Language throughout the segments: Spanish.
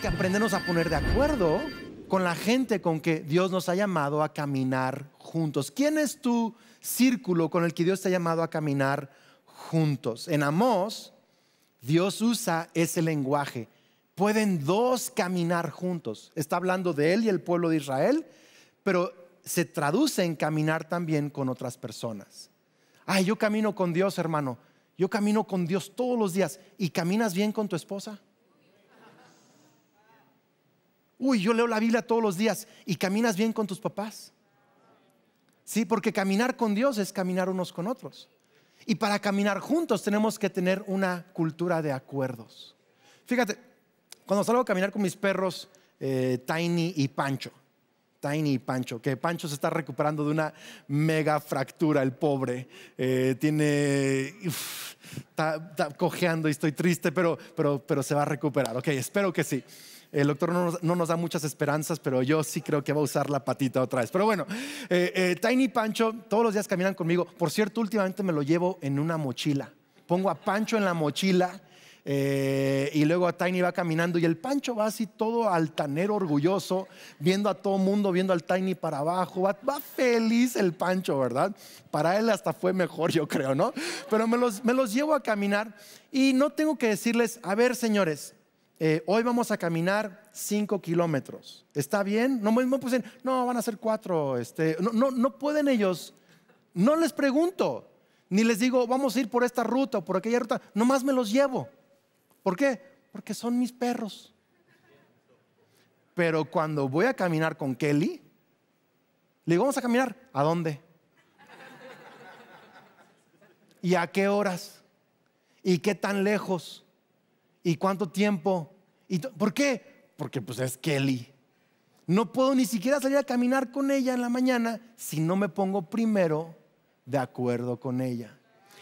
que aprendernos a poner de acuerdo con la gente con que Dios nos ha llamado a caminar juntos. ¿Quién es tu círculo con el que Dios te ha llamado a caminar juntos? En Amós, Dios usa ese lenguaje. Pueden dos caminar juntos. Está hablando de él y el pueblo de Israel, pero se traduce en caminar también con otras personas. Ay, yo camino con Dios, hermano. Yo camino con Dios todos los días. ¿Y caminas bien con tu esposa? Uy, yo leo la Biblia todos los días y caminas bien con tus papás. Sí, porque caminar con Dios es caminar unos con otros. Y para caminar juntos tenemos que tener una cultura de acuerdos. Fíjate, cuando salgo a caminar con mis perros, eh, Tiny y Pancho, Tiny y Pancho, que Pancho se está recuperando de una mega fractura, el pobre. Eh, tiene. está, cojeando y estoy triste, pero, pero, pero se va a recuperar. Ok, espero que sí. El doctor no nos, da muchas esperanzas, pero yo sí creo que va a usar la patita otra vez. Pero bueno, eh, eh, Tiny Pancho, todos los días caminan conmigo. Por cierto, últimamente me lo llevo en una mochila. Pongo a Pancho en la mochila. Eh, y luego a Tiny va caminando y el Pancho va así todo altanero, orgulloso, viendo a todo mundo, viendo al Tiny para abajo, va, feliz el Pancho, ¿verdad? Para él hasta fue mejor, yo creo, ¿no? Pero me los, me los llevo a caminar y no tengo que decirles, a ver señores, eh, hoy vamos a caminar cinco kilómetros. ¿Está bien? No, pues, no, van a ser cuatro Este, no, no, no pueden ellos. No les pregunto, ni les digo, vamos a ir por esta ruta o por aquella ruta. Nomás me los llevo. ¿Por qué? Porque son mis perros. Pero cuando voy a caminar con Kelly, le digo, vamos a caminar. ¿A dónde? ¿Y a qué horas? ¿Y qué tan lejos? y cuánto tiempo. ¿Y ¿Por qué? Porque pues es Kelly. No puedo ni siquiera salir a caminar con ella en la mañana si no me pongo primero de acuerdo con ella.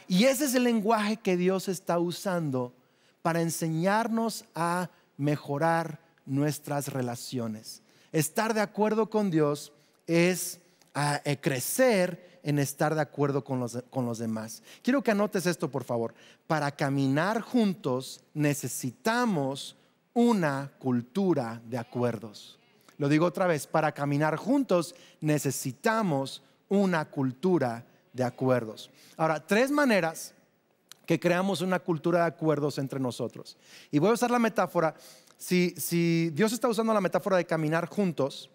Y ese es el lenguaje que Dios está usando para enseñarnos a mejorar nuestras relaciones. Estar de acuerdo con Dios es a, ah, eh, crecer en estar de acuerdo con los, demás. Quiero que anotes esto, por favor. Para caminar juntos necesitamos una cultura de acuerdos. Lo digo otra vez, para caminar juntos necesitamos una cultura de acuerdos. Ahora, tres maneras que creamos una cultura de acuerdos entre nosotros. Y voy a usar la metáfora, si, si Dios está usando la metáfora de caminar juntos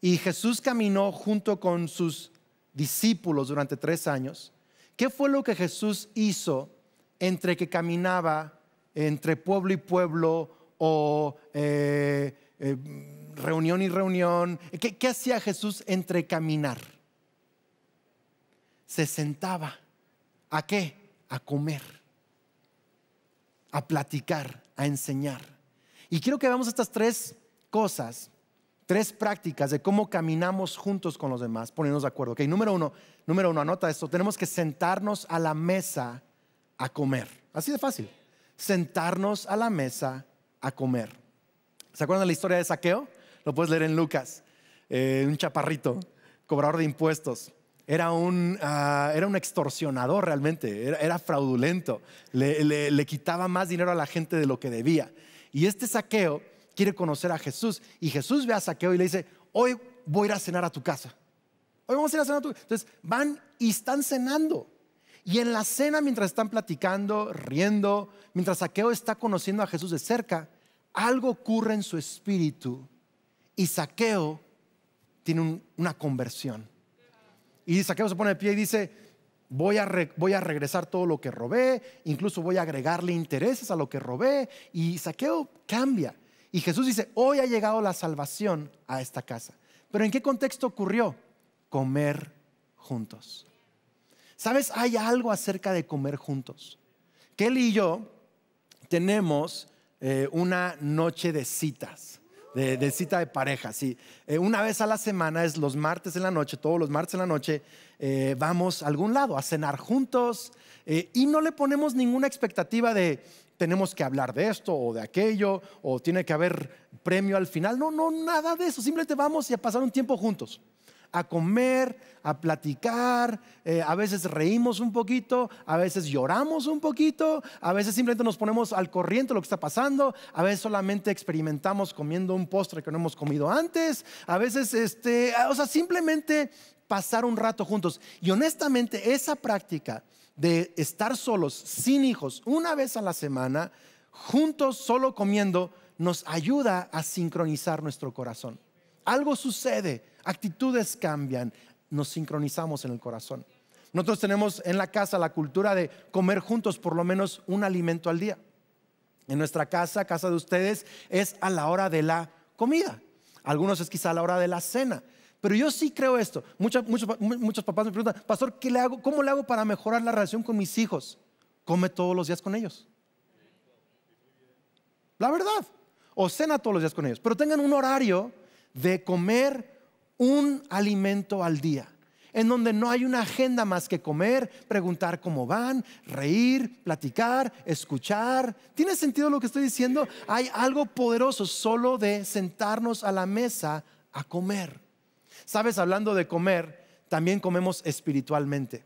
y Jesús caminó junto con sus discípulos durante tres años, ¿qué fue lo que Jesús hizo entre que caminaba entre pueblo y pueblo o eh, eh, reunión y reunión? ¿Qué, ¿Qué hacía Jesús entre caminar? Se sentaba. ¿A qué? A comer, a platicar, a enseñar. Y quiero que veamos estas tres cosas tres prácticas de cómo caminamos juntos con los demás, Ponernos de acuerdo. Ok, número uno, número uno, anota esto, tenemos que sentarnos a la mesa a comer. Así de fácil. Sentarnos a la mesa a comer. ¿Se acuerdan de la historia de Saqueo? Lo puedes leer en Lucas. Eh, un chaparrito, cobrador de impuestos. Era un, ah, era un extorsionador realmente, era, fraudulento. le quitaba más dinero a la gente de lo que debía. Y este saqueo quiere conocer a Jesús. Y Jesús ve a Saqueo y le dice, hoy voy a ir a cenar a tu casa. Hoy vamos a ir a cenar a tu casa. Entonces van y están cenando. Y en la cena, mientras están platicando, riendo, mientras Saqueo está conociendo a Jesús de cerca, algo ocurre en su espíritu. Y Saqueo tiene una conversión. Y Saqueo se pone de pie y dice, voy voy a regresar todo lo que robé, incluso voy a agregarle intereses a lo que robé. Y Saqueo cambia. Y Jesús dice, hoy ha llegado la salvación a esta casa. Pero ¿en qué contexto ocurrió? Comer juntos. ¿Sabes? Hay algo acerca de comer juntos. Kelly y yo tenemos eh, una noche de citas. De, cita de pareja, sí. Eh, una vez a la semana es los martes en la noche, todos los martes en la noche, eh, vamos a algún lado a cenar juntos y no le ponemos ninguna expectativa de, tenemos que hablar de esto o de aquello, o tiene que haber premio al final. No, no, nada de eso. Simplemente vamos y a pasar un tiempo juntos. A comer, a platicar, eh, a veces reímos un poquito, a veces lloramos un poquito, a veces simplemente nos ponemos al corriente de lo que está pasando, a veces solamente experimentamos comiendo un postre que no hemos comido antes, a veces, este, o sea, simplemente pasar un rato juntos. Y honestamente, esa práctica de estar solos, sin hijos, una vez a la semana, juntos, solo comiendo, nos ayuda a sincronizar nuestro corazón. Algo sucede, actitudes cambian, nos sincronizamos en el corazón. Nosotros tenemos en la casa la cultura de comer juntos por lo menos un alimento al día. En nuestra casa, casa de ustedes, es a la hora de la comida. Algunos es quizá a la hora de la cena. Pero yo sí creo esto. Muchos, muchos, muchos papás me preguntan, pastor, le hago? ¿cómo le hago para mejorar la relación con mis hijos? Come todos los días con ellos. La verdad. O cena todos los días con ellos. Pero tengan un horario de comer un alimento al día en donde no hay una agenda más que comer, preguntar cómo van, reír, platicar, escuchar. ¿Tiene sentido lo que estoy diciendo? Hay algo poderoso solo de sentarnos a la mesa a comer. Sabes, hablando de comer, también comemos espiritualmente.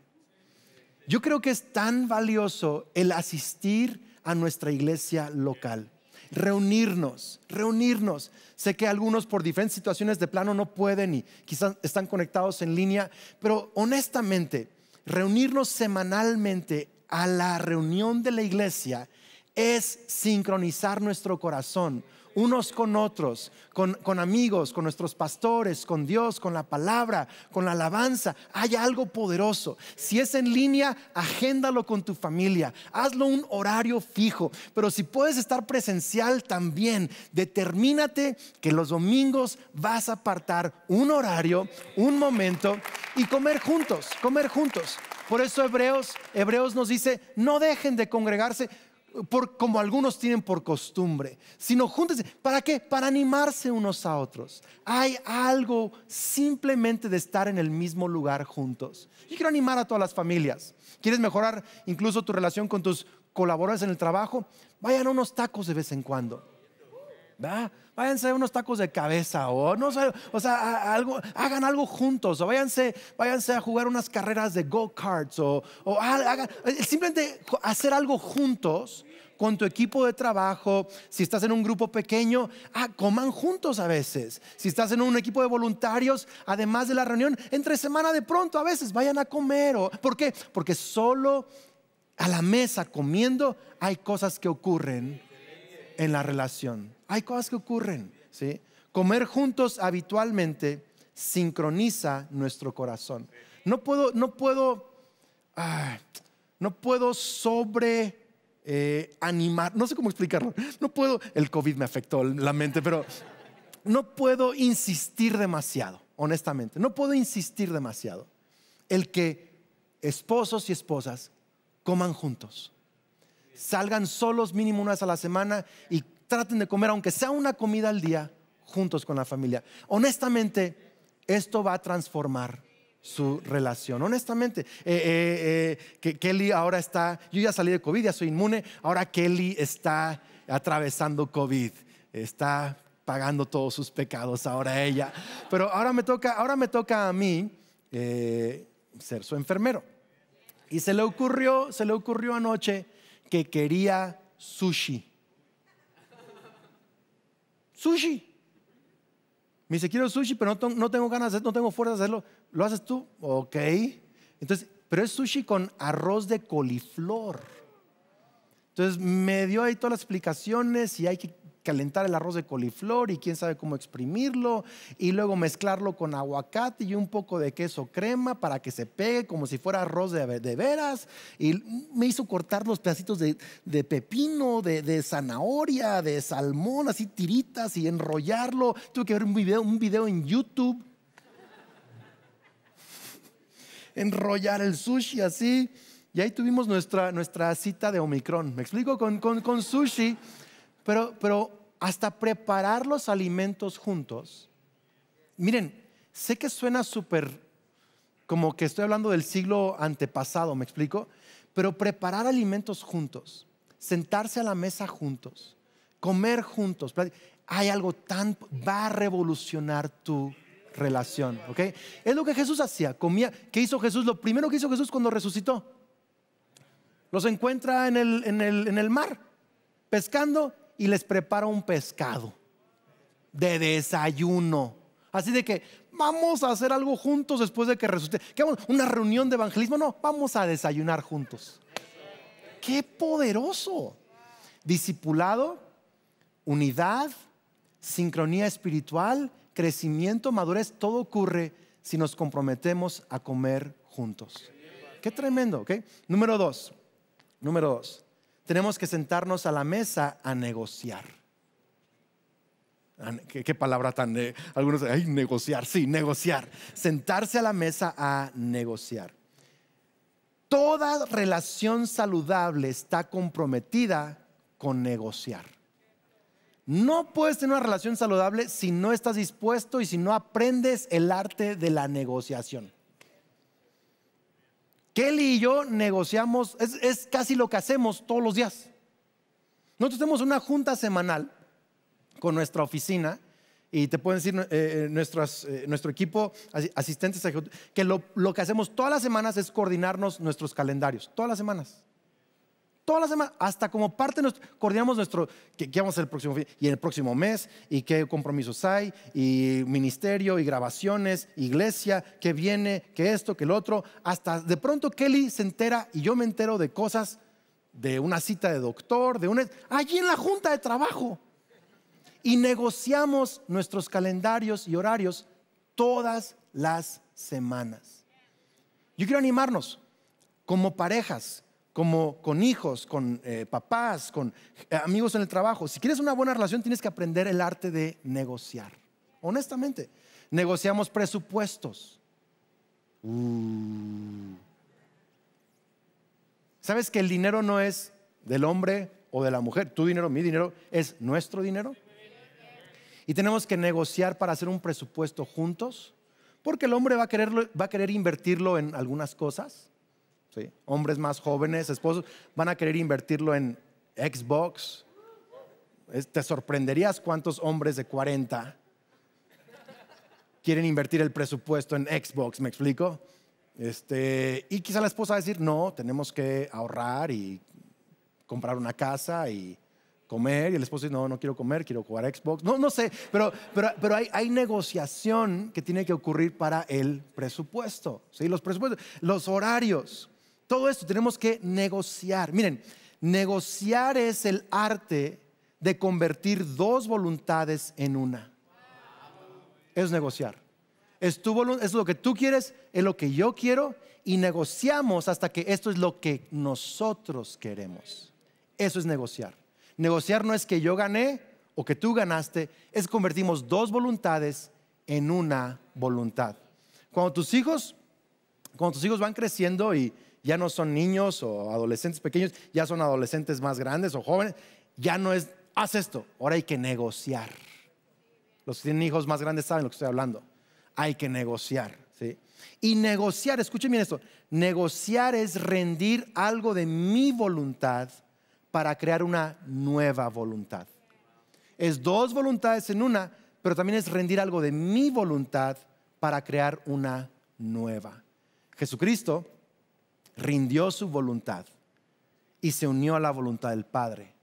Yo creo que es tan valioso el asistir a nuestra iglesia local, reunirnos, reunirnos. Sé que algunos por diferentes situaciones de plano no pueden y quizás están conectados en línea, pero honestamente, reunirnos semanalmente a la reunión de la iglesia es sincronizar nuestro corazón unos con otros, con, amigos, con nuestros pastores, con Dios, con la palabra, con la alabanza. Hay algo poderoso. Si es en línea, agéndalo con tu familia. Hazlo un horario fijo. Pero si puedes estar presencial también, determínate que los domingos vas a apartar un horario, un momento y comer juntos, comer juntos. Por eso Hebreos, Hebreos nos dice, no dejen de congregarse por, como algunos tienen por costumbre, sino júntense. ¿Para qué? Para animarse unos a otros. Hay algo simplemente de estar en el mismo lugar juntos. Yo quiero animar a todas las familias. ¿Quieres mejorar incluso tu relación con tus colaboradores en el trabajo? Vayan a unos tacos de vez en cuando Váyanse a unos tacos de cabeza o no sé, o sea, hagan algo juntos o váyanse, a jugar unas carreras de go-karts o, eh, simplemente hacer algo juntos con tu equipo de trabajo, si estás en un grupo pequeño, ah, coman juntos a veces. Si estás en un equipo de voluntarios, además de la reunión, entre semana de pronto a veces vayan a comer. O, ¿Por qué? Porque solo a la mesa comiendo hay cosas que ocurren en la relación. Hay cosas que ocurren, ¿sí? Comer juntos habitualmente sincroniza nuestro corazón. No puedo, no puedo, ah, no puedo sobre eh, animar, no sé cómo explicarlo, no puedo, el COVID me afectó la mente, pero no puedo insistir demasiado, honestamente, no puedo insistir demasiado. El que esposos y esposas coman juntos Salgan solos mínimo una vez a la semana y traten de comer, aunque sea una comida al día, juntos con la familia. Honestamente, esto va a transformar su relación. Honestamente, eh, eh, eh, Kelly ahora está, yo ya salí de COVID, ya soy inmune, ahora Kelly está atravesando COVID, está pagando todos sus pecados ahora ella. Pero ahora me toca, ahora me toca a mí ser su enfermero. Y se le ocurrió, se le ocurrió anoche que quería sushi. Sushi. Me dice, quiero sushi, pero no, tengo ganas de hacerlo, no tengo fuerza de hacerlo. ¿Lo haces tú? Ok. Entonces, pero es sushi con arroz de coliflor. Entonces me dio ahí todas las explicaciones y hay que calentar el arroz de coliflor y quién sabe cómo exprimirlo y luego mezclarlo con aguacate y un poco de queso crema para que se pegue como si fuera arroz de, veras. Y me hizo cortar los pedacitos de, pepino, de, zanahoria, de salmón, así tiritas y enrollarlo. Tuve que ver un video, un video en YouTube. Enrollar el sushi así. Y ahí tuvimos nuestra, nuestra cita de Omicron. Me explico con, sushi, pero, pero hasta preparar los alimentos juntos. Miren, sé que suena súper como que estoy hablando del siglo antepasado, me explico, pero preparar alimentos juntos, sentarse a la mesa juntos, comer juntos, hay algo tan, va a revolucionar tu relación, ¿ok? Es lo que Jesús hacía, comía, ¿qué hizo Jesús? Lo primero que hizo Jesús cuando resucitó, los encuentra en el, en el mar, pescando, y les prepara un pescado de desayuno. Así de que vamos a hacer algo juntos después de que resucite. ¿Qué ¿Una reunión de evangelismo? No, vamos a desayunar juntos. ¡Qué poderoso! Discipulado, unidad, sincronía espiritual, crecimiento, madurez, todo ocurre si nos comprometemos a comer juntos. ¡Qué tremendo! ¿ok? Número dos. Número dos tenemos que sentarnos a la mesa a negociar. Ah, ¿Qué, palabra tan... de, eh, algunos, ay, negociar, sí, negociar. Sentarse a la mesa a negociar. Toda relación saludable está comprometida con negociar. No puedes tener una relación saludable si no estás dispuesto y si no aprendes el arte de la negociación. Kelly y yo negociamos, es, casi lo que hacemos todos los días. Nosotros tenemos una junta semanal con nuestra oficina y te pueden decir eh, eh, eh, nuestro equipo, asistentes, que lo, que hacemos todas las semanas es coordinarnos nuestros calendarios, todas las semanas todas las semanas, hasta como parte, nos coordinamos nuestro, qué, vamos a hacer el próximo fin, y el próximo mes, y qué compromisos hay, y ministerio, y grabaciones, iglesia, qué viene, qué esto, qué lo otro, hasta de pronto Kelly se entera y yo me entero de cosas, de una cita de doctor, de una, allí en la junta de trabajo. Y negociamos nuestros calendarios y horarios todas las semanas. Yo quiero animarnos como parejas, como con hijos, con eh, papás, con eh, amigos en el trabajo. Si quieres una buena relación, tienes que aprender el arte de negociar. Honestamente, negociamos presupuestos. Uh. ¿Sabes que el dinero no es del hombre o de la mujer? Tu dinero, mi dinero, es nuestro dinero. Y tenemos que negociar para hacer un presupuesto juntos, porque el hombre va a querer, va a querer invertirlo en algunas cosas Hombres más jóvenes, esposos, van a querer invertirlo en Xbox. Te sorprenderías cuántos hombres de 40 quieren invertir el presupuesto en Xbox, ¿me explico? Este, y quizá la esposa va a decir, no, tenemos que ahorrar y comprar una casa y comer. Y el esposo dice, no, no quiero comer, quiero jugar Xbox. No, no sé, pero, pero, hay, hay, negociación que tiene que ocurrir para el presupuesto, ¿sí? los presupuestos, los horarios todo esto tenemos que negociar. Miren, negociar es el arte de convertir dos voluntades en una. Es negociar. Es, tu es lo que tú quieres, es lo que yo quiero y negociamos hasta que esto es lo que nosotros queremos. Eso es negociar. Negociar no es que yo gané o que tú ganaste, es convertimos dos voluntades en una voluntad. Cuando tus hijos, cuando tus hijos van creciendo y, ya no son niños o adolescentes pequeños, ya son adolescentes más grandes o jóvenes, ya no es, haz esto, ahora hay que negociar. Los que tienen hijos más grandes saben lo que estoy hablando. Hay que negociar, Y negociar, escuchen bien esto, negociar es rendir algo de mi voluntad para crear una nueva voluntad. Es dos voluntades en una, pero también es rendir algo de mi voluntad para crear una nueva. Jesucristo rindió su voluntad y se unió a la voluntad del Padre.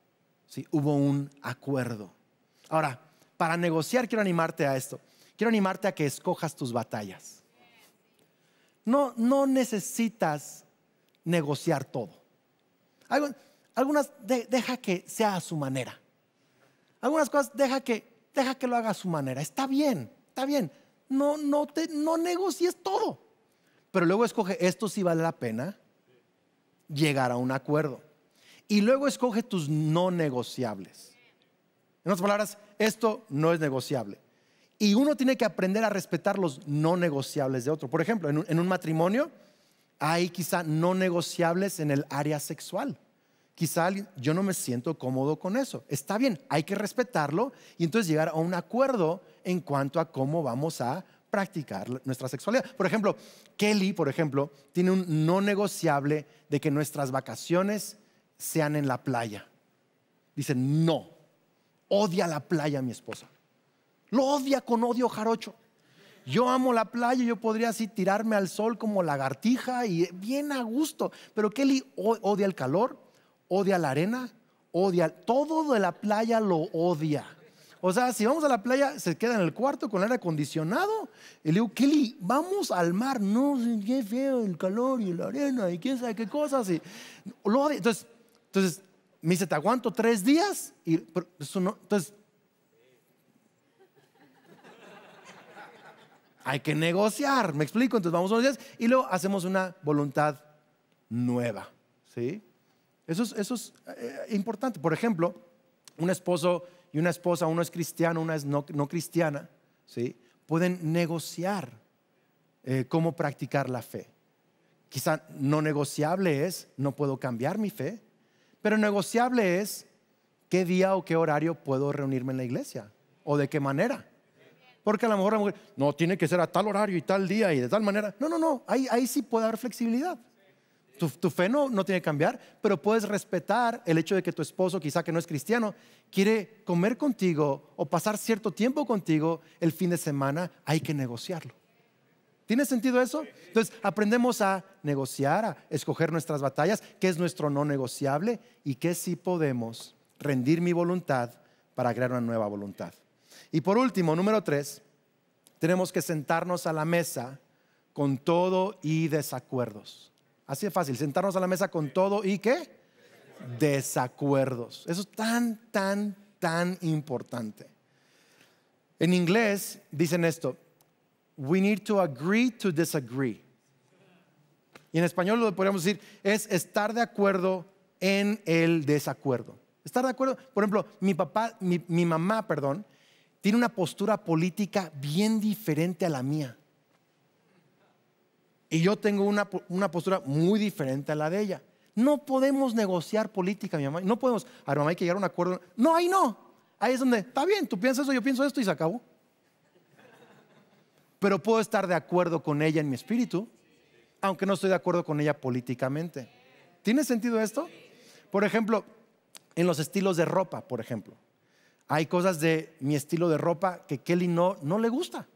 Hubo un acuerdo. Ahora, para negociar quiero animarte a esto. Quiero animarte a que escojas tus batallas. No, no necesitas negociar todo. Algunas deja que sea a su manera. Algunas cosas deja que, deja que lo haga a su manera. Está bien, está bien. No, no, te, no negocies todo. Pero luego escoge esto si vale la pena llegar a un acuerdo. Y luego escoge tus no negociables. En otras palabras, esto no es negociable. Y uno tiene que aprender a respetar los no negociables de otro. Por ejemplo, en un, matrimonio hay quizá no negociables en el área sexual. Quizá yo no me siento cómodo con eso. Está bien, hay que respetarlo y entonces llegar a un acuerdo en cuanto a cómo vamos a practicar nuestra sexualidad. Por ejemplo, Kelly, por ejemplo, tiene un no negociable de que nuestras vacaciones sean en la playa. Dice, no, odia la playa mi esposa. Lo odia con odio jarocho. Yo amo la playa, yo podría así tirarme al sol como lagartija y bien a gusto. Pero Kelly odia el calor, odia la arena, odia todo de la playa, lo odia. O sea, si vamos a la playa, se queda en el cuarto con el aire acondicionado. Y le digo, Kelly, vamos al mar. No, qué feo el calor y la arena y quién sabe qué cosas. entonces, entonces, me dice, te aguanto tres días. Y, no, entonces, hay que negociar. ¿Me explico? Entonces, vamos unos días y luego hacemos una voluntad nueva. Eso es, eh, importante. Por ejemplo, un esposo y una esposa, uno es cristiano, una es no, cristiana, ¿sí? pueden negociar eh, cómo practicar la fe. Quizá no negociable es, no puedo cambiar mi fe, pero negociable es qué día o qué horario puedo reunirme en la iglesia o de qué manera. Porque a lo mejor la mujer, no, tiene que ser a tal horario y tal día y de tal manera. No, no, no, ahí, ahí sí puede haber flexibilidad. Tu, fe no, no tiene que cambiar, pero puedes respetar el hecho de que tu esposo, quizá que no es cristiano, quiere comer contigo o pasar cierto tiempo contigo el fin de semana. Hay que negociarlo. ¿Tiene sentido eso? Entonces aprendemos a negociar, a escoger nuestras batallas, qué es nuestro no negociable y qué sí podemos rendir mi voluntad para crear una nueva voluntad. Y por último, número tres, tenemos que sentarnos a la mesa con todo y desacuerdos. Así de fácil, sentarnos a la mesa con todo y qué? Desacuerdos. Eso es tan, tan, tan importante. En inglés dicen esto, we need to agree to disagree. Y en español lo podríamos decir, es estar de acuerdo en el desacuerdo. Estar de acuerdo, por ejemplo, mi papá, mi mamá, perdón, tiene una postura política bien diferente a la mía y yo tengo una, postura muy diferente a la de ella. No podemos negociar política, mi mamá. No podemos, a mi mamá hay que llegar a un acuerdo. No, ahí no. Ahí es donde, está bien, tú piensas eso, yo pienso esto y se acabó. Pero puedo estar de acuerdo con ella en mi espíritu, aunque no estoy de acuerdo con ella políticamente. ¿Tiene sentido esto? Por ejemplo, en los estilos de ropa, por ejemplo. Hay cosas de mi estilo de ropa que Kelly no, no le gusta.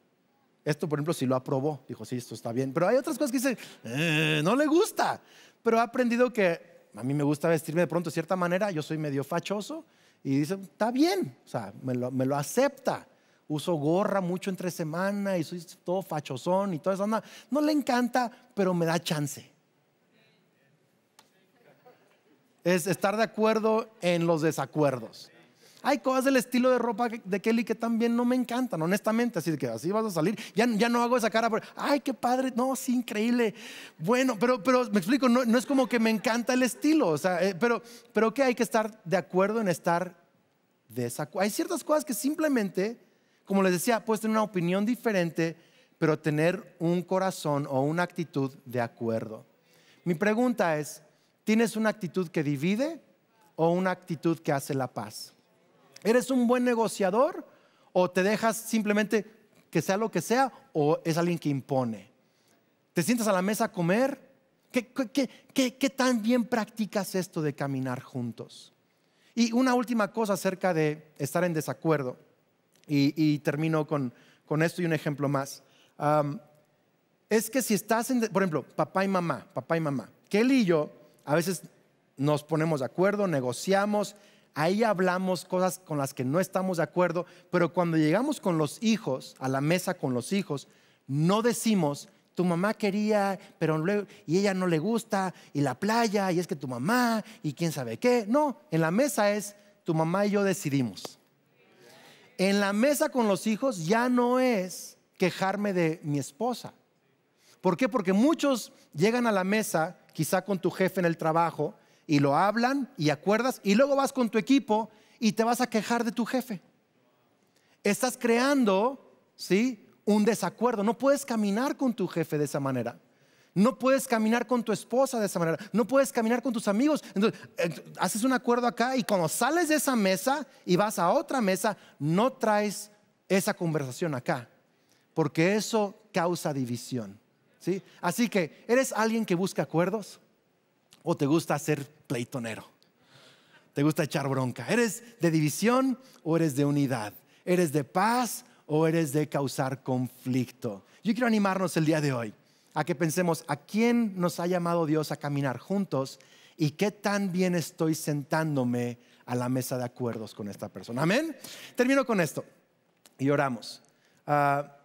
Esto, por ejemplo, si lo aprobó. Dijo, sí, esto está bien. Pero hay otras cosas que dice, eh, no le gusta. Pero ha aprendido que a mí me gusta vestirme de pronto de cierta manera. Yo soy medio fachoso. Y dice, está bien. O sea, me lo, acepta. Uso gorra mucho entre semana y soy todo fachosón y todo eso. No le encanta, pero me da chance. Es estar de acuerdo en los desacuerdos. Hay cosas del estilo de ropa de Kelly que también no me encantan, honestamente. Así que así vas a salir. Ya, no hago esa cara, pero, ay, qué padre. No, es increíble. Bueno, pero, me explico, no, es como que me encanta el estilo. O sea, eh, pero, que hay que estar de acuerdo en estar de esa Hay ciertas cosas que simplemente, como les decía, puedes tener una opinión diferente, pero tener un corazón o una actitud de acuerdo. Mi pregunta es, ¿tienes una actitud que divide o una actitud que hace la paz? ¿Eres un buen negociador o te dejas simplemente que sea lo que sea o es alguien que impone? ¿Te sientas a la mesa a comer? ¿Qué, qué, qué, qué tan bien practicas esto de caminar juntos? Y una última cosa acerca de estar en desacuerdo. Y, termino con, con, esto y un ejemplo más. es que si estás en, por ejemplo, papá y mamá, papá y mamá, él y yo a veces nos ponemos de acuerdo, negociamos ahí hablamos cosas con las que no estamos de acuerdo, pero cuando llegamos con los hijos, a la mesa con los hijos, no decimos, tu mamá quería, pero luego, y ella no le gusta, y la playa, y es que tu mamá, y quién sabe qué. No, en la mesa es, tu mamá y yo decidimos. En la mesa con los hijos ya no es quejarme de mi esposa. ¿Por qué? Porque muchos llegan a la mesa, quizá con tu jefe en el trabajo, y lo hablan y acuerdas y luego vas con tu equipo y te vas a quejar de tu jefe. Estás creando, ¿sí? Un desacuerdo. No puedes caminar con tu jefe de esa manera. No puedes caminar con tu esposa de esa manera. No puedes caminar con tus amigos. Entonces, eh, haces un acuerdo acá y cuando sales de esa mesa y vas a otra mesa, no traes esa conversación acá. Porque eso causa división. ¿sí? Así que, ¿eres alguien que busca acuerdos? o te gusta ser pleitonero? ¿Te gusta echar bronca? ¿Eres de división o eres de unidad? ¿Eres de paz o eres de causar conflicto? Yo quiero animarnos el día de hoy a que pensemos a quién nos ha llamado Dios a caminar juntos y qué tan bien estoy sentándome a la mesa de acuerdos con esta persona. Amén. Termino con esto y oramos. Ah,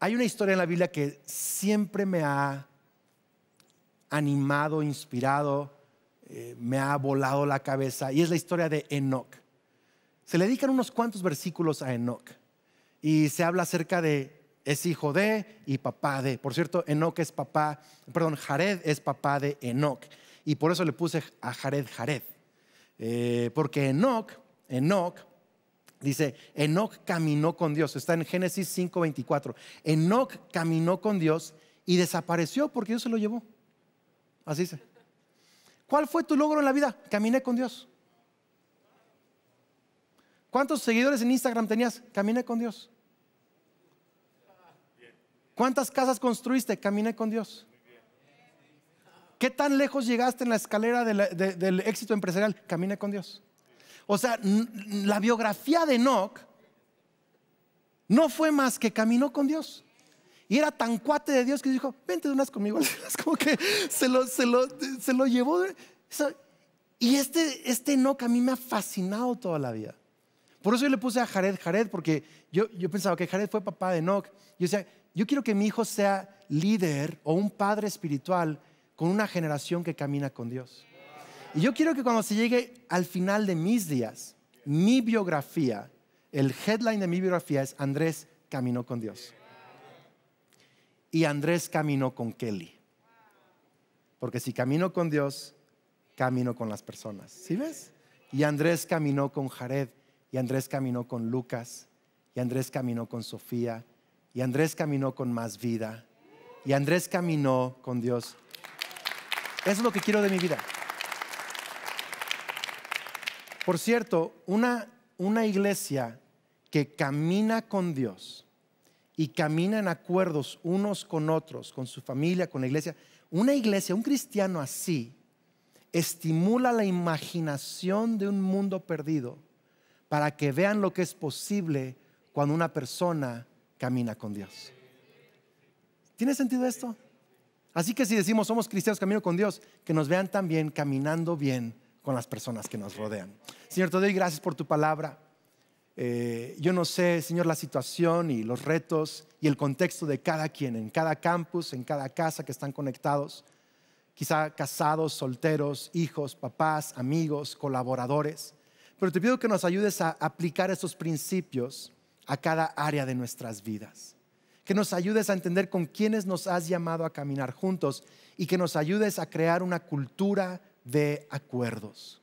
hay una historia en la Biblia que siempre me ha animado, inspirado, eh, me ha volado la cabeza, y es la historia de Enoch. Se le dedican unos cuantos versículos a Enoch, y se habla acerca de es hijo de y papá de. Por cierto, Enoch es papá, perdón, Jared es papá de Enoch, y por eso le puse a Jared Jared, eh, porque Enoch, Enoch, Dice, Enoch caminó con Dios. Está en Génesis 5:24. Enoch caminó con Dios y desapareció porque Dios se lo llevó. Así dice. ¿Cuál fue tu logro en la vida? Caminé con Dios. ¿Cuántos seguidores en Instagram tenías? Caminé con Dios. ¿Cuántas casas construiste? Caminé con Dios. ¿Qué tan lejos llegaste en la escalera del éxito empresarial? Caminé con Dios. O sea, la biografía de Enoch no fue más que caminó con Dios. Y era tan cuate de Dios que dijo, vente de unas conmigo. Es como que se lo, llevó. Y este, este Enoch a mí me ha fascinado toda la vida. Por eso yo le puse a Jared Jared, porque yo, yo pensaba que Jared fue papá de Enoch. Yo decía, yo quiero que mi hijo sea líder o un padre espiritual con una generación que camina con Dios. Y yo quiero que cuando se llegue al final de mis días, mi biografía, el headline de mi biografía es Andrés caminó con Dios y Andrés caminó con Kelly. Porque si camino con Dios, camino con las personas. ¿Sí ves? Y Andrés caminó con Jared, y Andrés caminó con Lucas, y Andrés caminó con Sofía, y Andrés caminó con más vida, y Andrés caminó con Dios. es lo que quiero de mi vida. Por cierto, una, una iglesia que camina con Dios y camina en acuerdos unos con otros, con su familia, con la iglesia, una iglesia, un cristiano así, estimula la imaginación de un mundo perdido para que vean lo que es posible cuando una persona camina con Dios. ¿Tiene sentido esto? Así que si decimos somos cristianos, camino con Dios, que nos vean también caminando bien con las personas que nos rodean. Señor, te doy gracias por tu palabra. Eh, yo no sé, Señor, la situación y los retos y el contexto de cada quien, en cada campus, en cada casa que están conectados, quizá casados, solteros, hijos, papás, amigos, colaboradores. Pero te pido que nos ayudes a aplicar esos principios a cada área de nuestras vidas. Que nos ayudes a entender con quiénes nos has llamado a caminar juntos y que nos ayudes a crear una cultura de acuerdos.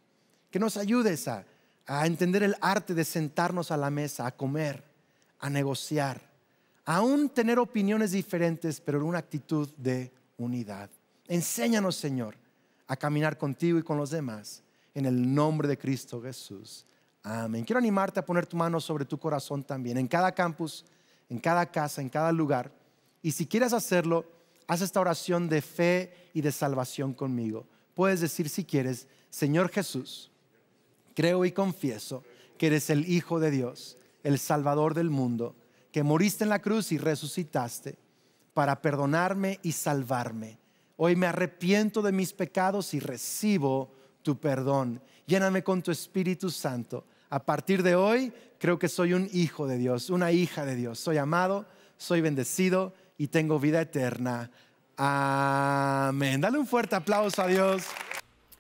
Que nos ayudes a a entender el arte de sentarnos a la mesa, a comer, a negociar, aún tener opiniones diferentes, pero en una actitud de unidad. Enséñanos, Señor, a caminar contigo y con los demás. En el nombre de Cristo Jesús. Amén. Quiero animarte a poner tu mano sobre tu corazón también, en cada campus, en cada casa, en cada lugar. Y si quieres hacerlo, haz esta oración de fe y de salvación conmigo. Puedes decir si quieres, Señor Jesús, creo y confieso que eres el Hijo de Dios, el Salvador del mundo, que moriste en la cruz y resucitaste para perdonarme y salvarme. Hoy me arrepiento de mis pecados y recibo tu perdón. Lléname con tu Espíritu Santo. A partir de hoy creo que soy un hijo de Dios, una hija de Dios. Soy amado, soy bendecido y tengo vida eterna. Amén. Dale un fuerte aplauso a Dios.